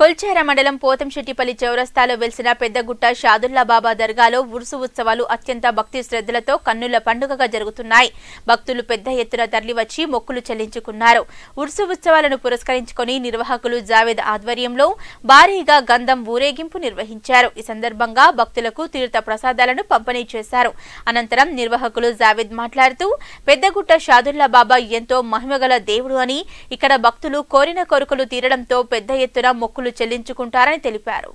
కొల్చేర మండలం పోతంశెట్టిపల్లి చౌరస్తాలో వెలిసిన పెద్దగుట్ట షాదుల్లా బాబా దర్గాలో ఉరుసు ఉత్సవాలు అత్యంత భక్తి శ్రద్ధలతో కన్నుల పండుగగా జరుగుతున్నాయి భక్తులు పెద్ద ఎత్తున తరలివచ్చి మొక్కులు చెల్లించుకున్నారు ఉరుసు ఉత్సవాలను పురస్కరించుకుని నిర్వాహకులు జావేద్ ఆధ్వర్యంలో భారీగా గంధం ఊరేగింపు నిర్వహించారు ఈ సందర్భంగా భక్తులకు తీర్థ ప్రసాదాలను పంపిణీ చేశారు అనంతరం నిర్వాహకులు జావేద్ మాట్లాడుతూ పెద్దగుట్ట షాదుల్లా బాబా ఎంతో మహిమగల దేవుడు అని ఇక్కడ భక్తులు కోరిన కోరికలు తీరడంతో పెద్ద ఎత్తున మొక్కులు చెల్లించుకుంటారని తెలిపారు